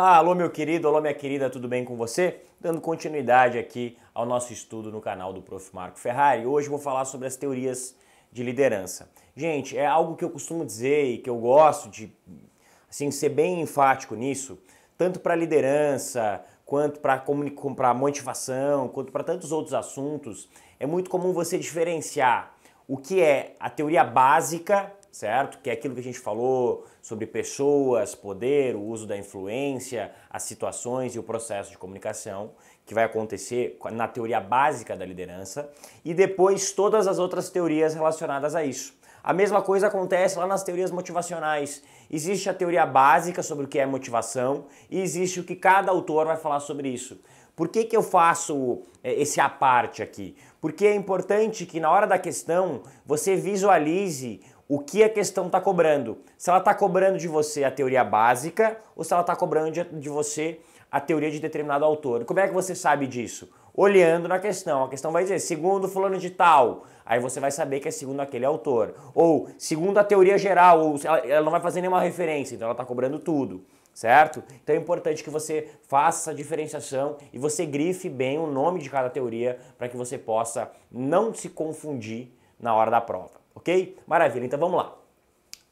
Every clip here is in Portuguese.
Ah, alô, meu querido, alô, minha querida, tudo bem com você? Dando continuidade aqui ao nosso estudo no canal do Prof. Marco Ferrari. Hoje vou falar sobre as teorias de liderança. Gente, é algo que eu costumo dizer e que eu gosto de assim, ser bem enfático nisso, tanto para liderança, quanto para motivação, quanto para tantos outros assuntos. É muito comum você diferenciar o que é a teoria básica certo? Que é aquilo que a gente falou sobre pessoas, poder, o uso da influência, as situações e o processo de comunicação, que vai acontecer na teoria básica da liderança, e depois todas as outras teorias relacionadas a isso. A mesma coisa acontece lá nas teorias motivacionais. Existe a teoria básica sobre o que é motivação e existe o que cada autor vai falar sobre isso. Por que, que eu faço é, esse à parte aqui? Porque é importante que na hora da questão você visualize o que a questão está cobrando. Se ela está cobrando de você a teoria básica ou se ela está cobrando de, de você a teoria de determinado autor. Como é que você sabe disso? Olhando na questão. A questão vai dizer, segundo fulano de tal, aí você vai saber que é segundo aquele autor. Ou segundo a teoria geral, ou ela, ela não vai fazer nenhuma referência, então ela está cobrando tudo certo? Então é importante que você faça a diferenciação e você grife bem o nome de cada teoria para que você possa não se confundir na hora da prova ok? Maravilha, então vamos lá.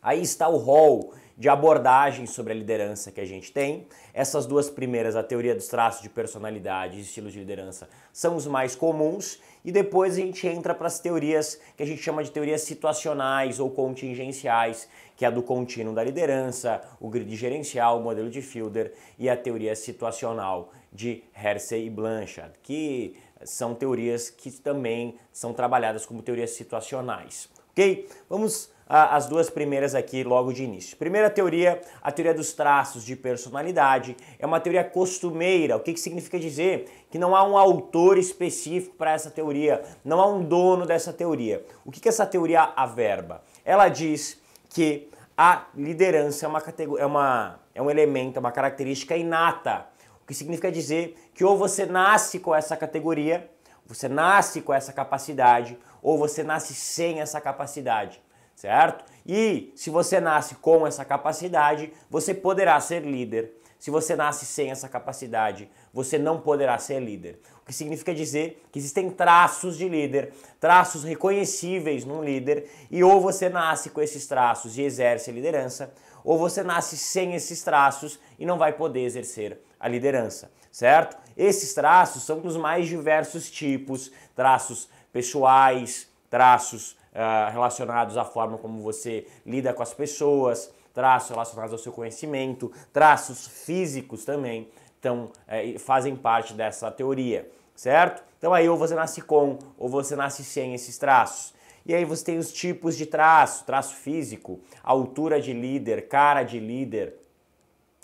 Aí está o rol de abordagens sobre a liderança que a gente tem. Essas duas primeiras, a teoria dos traços de personalidade e estilos de liderança, são os mais comuns, e depois a gente entra para as teorias que a gente chama de teorias situacionais ou contingenciais, que é a do contínuo da liderança, o grid gerencial, o modelo de Fielder e a teoria situacional de Hersey e Blanchard, que são teorias que também são trabalhadas como teorias situacionais ok? Vamos às duas primeiras aqui logo de início. Primeira teoria, a teoria dos traços de personalidade, é uma teoria costumeira. O que, que significa dizer? Que não há um autor específico para essa teoria, não há um dono dessa teoria. O que, que essa teoria averba? Ela diz que a liderança é uma, é, uma, é um elemento, é uma característica inata. O que significa dizer que ou você nasce com essa categoria, você nasce com essa capacidade, ou você nasce sem essa capacidade, certo? E se você nasce com essa capacidade, você poderá ser líder. Se você nasce sem essa capacidade, você não poderá ser líder. O que significa dizer que existem traços de líder, traços reconhecíveis num líder, e ou você nasce com esses traços e exerce a liderança, ou você nasce sem esses traços e não vai poder exercer a liderança, certo? Esses traços são dos mais diversos tipos: traços pessoais, traços uh, relacionados à forma como você lida com as pessoas, traços relacionados ao seu conhecimento, traços físicos também então, é, fazem parte dessa teoria, certo? Então aí ou você nasce com ou você nasce sem esses traços. E aí você tem os tipos de traço, traço físico, altura de líder, cara de líder,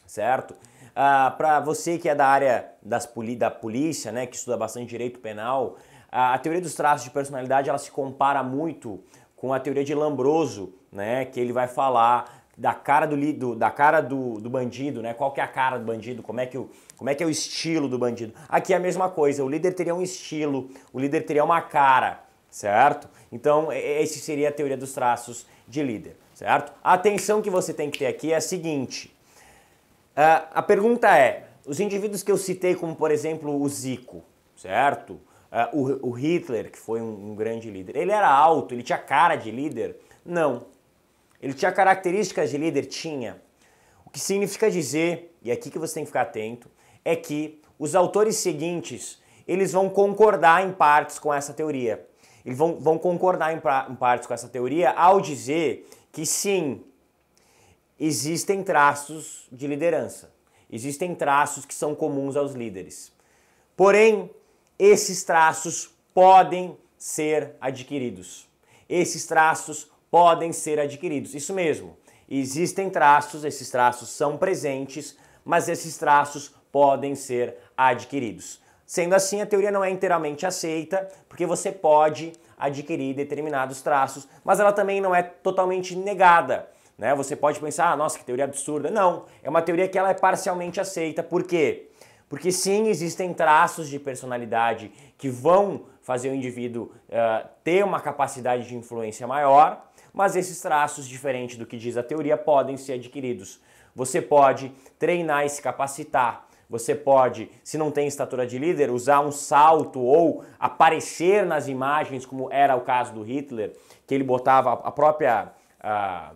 certo? Ah, Para você que é da área das poli da polícia, né, que estuda bastante direito penal, a, teoria dos traços de personalidade ela se compara muito com a teoria de Lambroso, né, que ele vai falar da cara do, do, da cara do, do bandido, né? Qual que é a cara do bandido? Como é, que o, como é que é o estilo do bandido? Aqui é a mesma coisa. O líder teria um estilo, o líder teria uma cara, certo? Então esse seria a teoria dos traços de líder, certo? A atenção que você tem que ter aqui é a seguinte. Uh, a pergunta é: os indivíduos que eu citei, como por exemplo o Zico, certo? Uh, o, o, Hitler, que foi um, um grande líder, ele era alto, ele tinha cara de líder? Não. Ele tinha características de líder? Tinha. O que significa dizer, e é aqui que você tem que ficar atento, é que os autores seguintes eles vão concordar em partes com essa teoria. Eles vão, vão concordar em, pra, em partes com essa teoria ao dizer que sim, existem traços de liderança. Existem traços que são comuns aos líderes. Porém, esses traços podem ser adquiridos. Esses traços podem ser adquiridos. Isso mesmo. Existem traços, esses traços são presentes, mas esses traços podem ser adquiridos. Sendo assim, a teoria não é inteiramente aceita, porque você pode adquirir determinados traços, mas ela também não é totalmente negada. Né? Você pode pensar, ah, nossa, que teoria absurda. Não, é uma teoria que ela é parcialmente aceita. Por quê? Porque sim, existem traços de personalidade que vão fazer o indivíduo uh, ter uma capacidade de influência maior, mas esses traços, diferente do que diz a teoria, podem ser adquiridos. Você pode treinar e se capacitar. Você pode, se não tem estatura de líder, usar um salto ou aparecer nas imagens, como era o caso do Hitler, que ele botava a própria. Uh,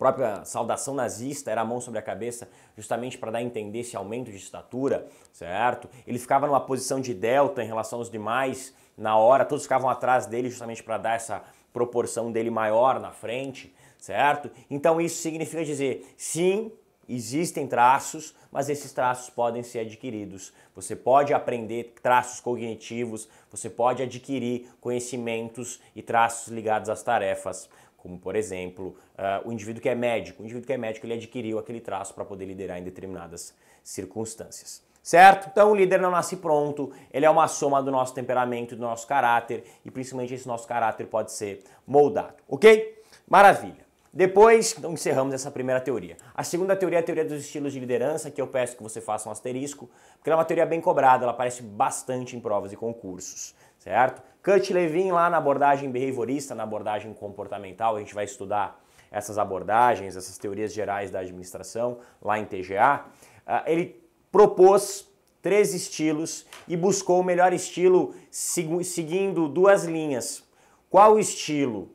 própria saudação nazista era a mão sobre a cabeça, justamente para dar a entender esse aumento de estatura, certo? Ele ficava numa posição de delta em relação aos demais na hora, todos ficavam atrás dele justamente para dar essa proporção dele maior na frente, certo? Então isso significa dizer, sim, existem traços, mas esses traços podem ser adquiridos. Você pode aprender traços cognitivos, você pode adquirir conhecimentos e traços ligados às tarefas como por exemplo uh, o indivíduo que é médico. O indivíduo que é médico ele adquiriu aquele traço para poder liderar em determinadas circunstâncias. Certo? Então o líder não nasce pronto, ele é uma soma do nosso temperamento, do nosso caráter e principalmente esse nosso caráter pode ser moldado, ok? Maravilha! Depois, então encerramos essa primeira teoria. A segunda teoria é a teoria dos estilos de liderança, que eu peço que você faça um asterisco, porque ela é uma teoria bem cobrada, ela aparece bastante em provas e concursos, certo? Kurt Levin lá na abordagem behaviorista, na abordagem comportamental, a gente vai estudar essas abordagens, essas teorias gerais da administração lá em TGA. Ah, ele propôs três estilos e buscou o melhor estilo seguindo duas linhas. Qual o estilo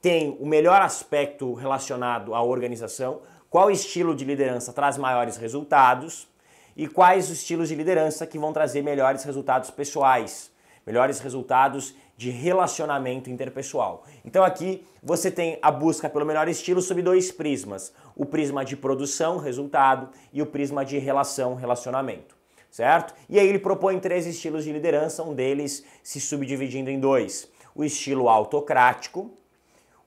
tem o melhor aspecto relacionado à organização, qual estilo de liderança traz maiores resultados e quais os estilos de liderança que vão trazer melhores resultados pessoais, melhores resultados de relacionamento interpessoal. Então aqui você tem a busca pelo melhor estilo sob dois prismas: o prisma de produção, resultado, e o prisma de relação, relacionamento. Certo? E aí ele propõe três estilos de liderança, um deles se subdividindo em dois: o estilo autocrático,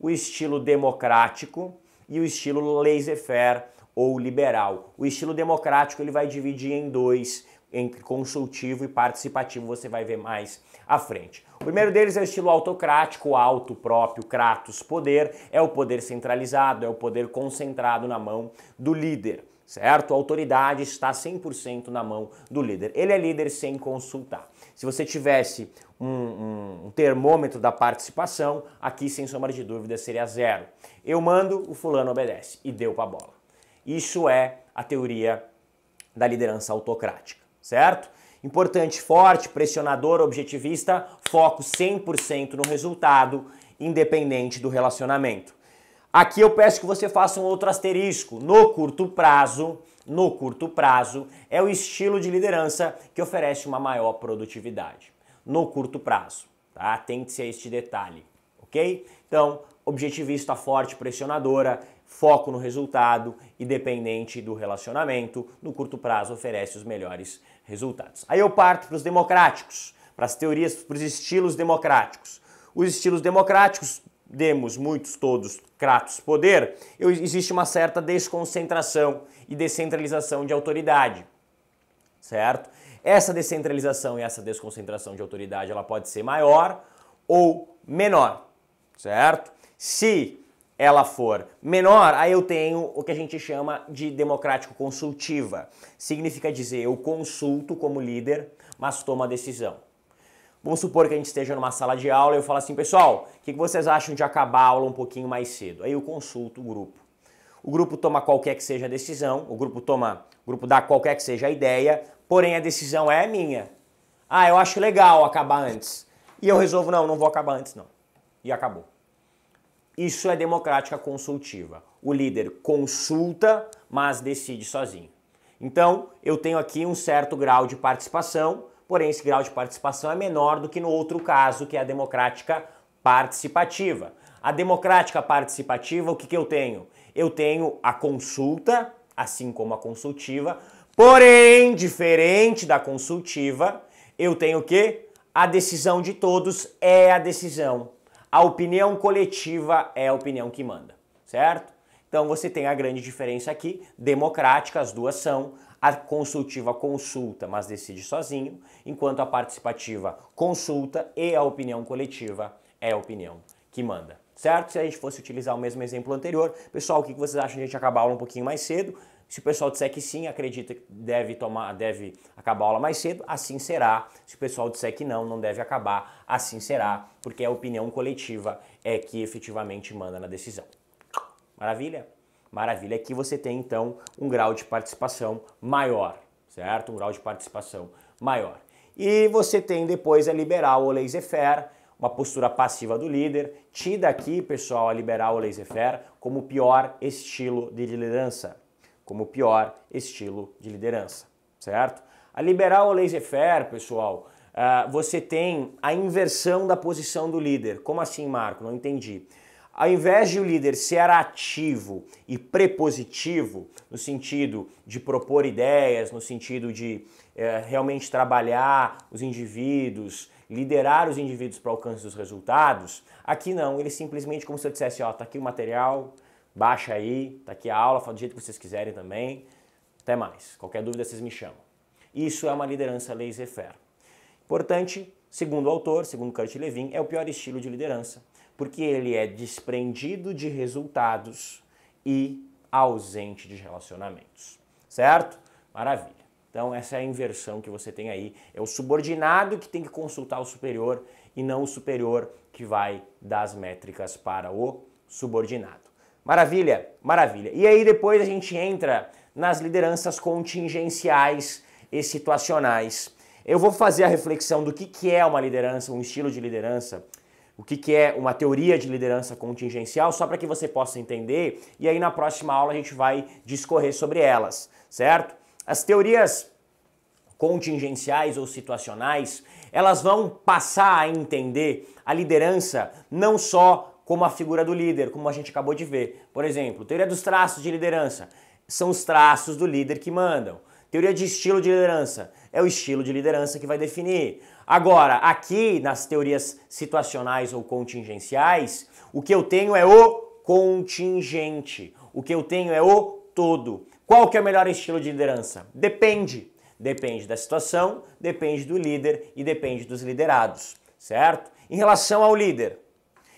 o estilo democrático e o estilo laissez-faire ou liberal. O estilo democrático ele vai dividir em dois, entre consultivo e participativo, você vai ver mais à frente. O primeiro deles é o estilo autocrático, auto próprio, Kratos, poder, é o poder centralizado, é o poder concentrado na mão do líder certo? A autoridade está 100% na mão do líder. Ele é líder sem consultar. Se você tivesse um, um, um, termômetro da participação, aqui, sem sombra de dúvida, seria zero. Eu mando, o fulano obedece e deu para a bola. Isso é a teoria da liderança autocrática, certo? Importante, forte, pressionador, objetivista, foco 100% no resultado, independente do relacionamento. Aqui eu peço que você faça um outro asterisco. No curto prazo, no curto prazo, é o estilo de liderança que oferece uma maior produtividade. No curto prazo, tá? Atente-se a este detalhe, ok? Então, objetivista forte, pressionadora, foco no resultado e dependente do relacionamento, no curto prazo oferece os melhores resultados. Aí eu parto para os democráticos, para as teorias, para os estilos democráticos. Os estilos democráticos demos muitos, todos, cratos poder, eu, existe uma certa desconcentração e descentralização de autoridade, certo? Essa descentralização e essa desconcentração de autoridade, ela pode ser maior ou menor, certo? Se ela for menor, aí eu tenho o que a gente chama de democrático consultiva. Significa dizer, eu consulto como líder, mas tomo a decisão. Vamos supor que a gente esteja numa sala de aula e eu falo assim, pessoal, o que vocês acham de acabar a aula um pouquinho mais cedo? Aí eu consulto o grupo. O grupo toma qualquer que seja a decisão, o grupo toma, o grupo dá qualquer que seja a ideia, porém a decisão é minha. Ah, eu acho legal acabar antes. E eu resolvo, não, não vou acabar antes, não. E acabou. Isso é democrática consultiva. O líder consulta, mas decide sozinho. Então, eu tenho aqui um certo grau de participação, porém esse grau de participação é menor do que no outro caso, que é a democrática participativa. A democrática participativa, o que, que eu tenho? Eu tenho a consulta, assim como a consultiva, porém, diferente da consultiva, eu tenho o quê? A decisão de todos é a decisão. A opinião coletiva é a opinião que manda, certo? Então você tem a grande diferença aqui, democrática, as duas são. A consultiva consulta, mas decide sozinho, enquanto a participativa consulta e a opinião coletiva é a opinião que manda. Certo? Se a gente fosse utilizar o mesmo exemplo anterior, pessoal, o que vocês acham de a gente acabar a aula um pouquinho mais cedo? Se o pessoal disser que sim, acredita que deve tomar, deve acabar a aula mais cedo, assim será. Se o pessoal disser que não, não deve acabar, assim será, porque é a opinião coletiva é que efetivamente manda na decisão. Maravilha? Maravilha, aqui você tem então um grau de participação maior, certo? Um grau de participação maior. E você tem depois a liberal ou laissez-faire, uma postura passiva do líder, tida aqui, pessoal, a liberal ou laissez-faire como o pior estilo de liderança, como o pior estilo de liderança, certo? A liberal ou laissez-faire, pessoal, ah, você tem a inversão da posição do líder. Como assim, Marco? Não entendi. Ao invés de o líder ser ativo e prepositivo, no sentido de propor ideias, no sentido de é, realmente trabalhar os indivíduos, liderar os indivíduos para o alcance dos resultados, aqui não, ele simplesmente como se eu dissesse, ó, tá aqui o material, baixa aí, tá aqui a aula, fala do jeito que vocês quiserem também, até mais, qualquer dúvida vocês me chamam. Isso é uma liderança laissez-faire. Importante, segundo o autor, segundo Kurt Levin, é o pior estilo de liderança porque ele é desprendido de resultados e ausente de relacionamentos. Certo? Maravilha. Então, essa é a inversão que você tem aí. É o subordinado que tem que consultar o superior e não o superior que vai dar as métricas para o subordinado. Maravilha, maravilha. E aí depois a gente entra nas lideranças contingenciais e situacionais. Eu vou fazer a reflexão do que, que é uma liderança, um estilo de liderança, o que, que é uma teoria de liderança contingencial, só para que você possa entender, e aí na próxima aula a gente vai discorrer sobre elas, certo? As teorias contingenciais ou situacionais, elas vão passar a entender a liderança não só como a figura do líder, como a gente acabou de ver. Por exemplo, teoria dos traços de liderança. São os traços do líder que mandam. Teoria de estilo de liderança. É o estilo de liderança que vai definir. Agora, aqui nas teorias situacionais ou contingenciais, o que eu tenho é o contingente. O que eu tenho é o todo. Qual que é o melhor estilo de liderança? Depende. Depende da situação, depende do líder e depende dos liderados, certo? Em relação ao líder,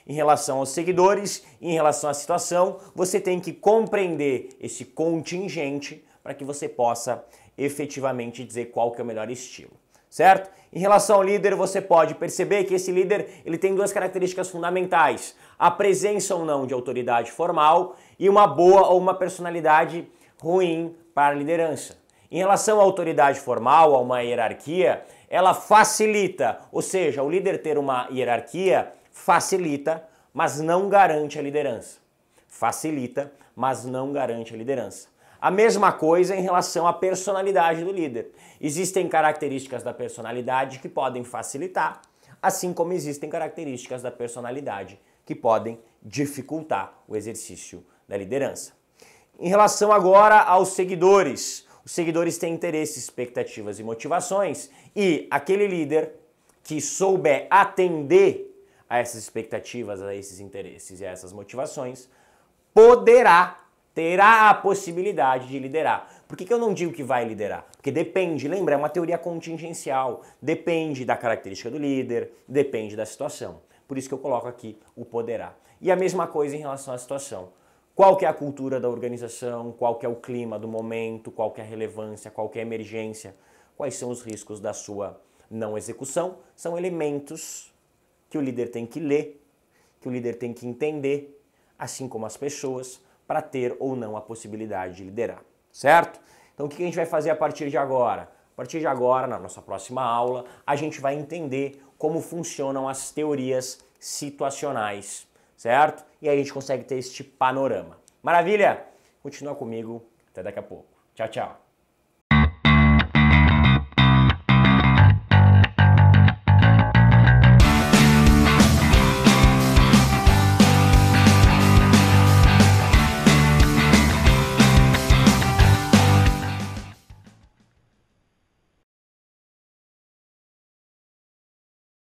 em relação aos seguidores, em relação à situação, você tem que compreender esse contingente para que você possa efetivamente dizer qual que é o melhor estilo certo? Em relação ao líder, você pode perceber que esse líder ele tem duas características fundamentais: a presença ou não de autoridade formal e uma boa ou uma personalidade ruim para a liderança. Em relação à autoridade formal, a uma hierarquia, ela facilita, ou seja, o líder ter uma hierarquia facilita, mas não garante a liderança. Facilita, mas não garante a liderança. A mesma coisa em relação à personalidade do líder. Existem características da personalidade que podem facilitar, assim como existem características da personalidade que podem dificultar o exercício da liderança. Em relação agora aos seguidores, os seguidores têm interesses, expectativas e motivações, e aquele líder que souber atender a essas expectativas, a esses interesses e a essas motivações, poderá terá a possibilidade de liderar. Por que, que eu não digo que vai liderar? Porque depende, lembra, é uma teoria contingencial. Depende da característica do líder, depende da situação. Por isso que eu coloco aqui o poderá. E a mesma coisa em relação à situação. Qual que é a cultura da organização, qual que é o clima do momento, qual que é a relevância, qual que é a emergência, quais são os riscos da sua não execução, são elementos que o líder tem que ler, que o líder tem que entender, assim como as pessoas, para ter ou não a possibilidade de liderar, certo? Então o que a gente vai fazer a partir de agora? A partir de agora, na nossa próxima aula, a gente vai entender como funcionam as teorias situacionais, certo? E aí a gente consegue ter este panorama. Maravilha? Continua comigo, até daqui a pouco. Tchau, tchau.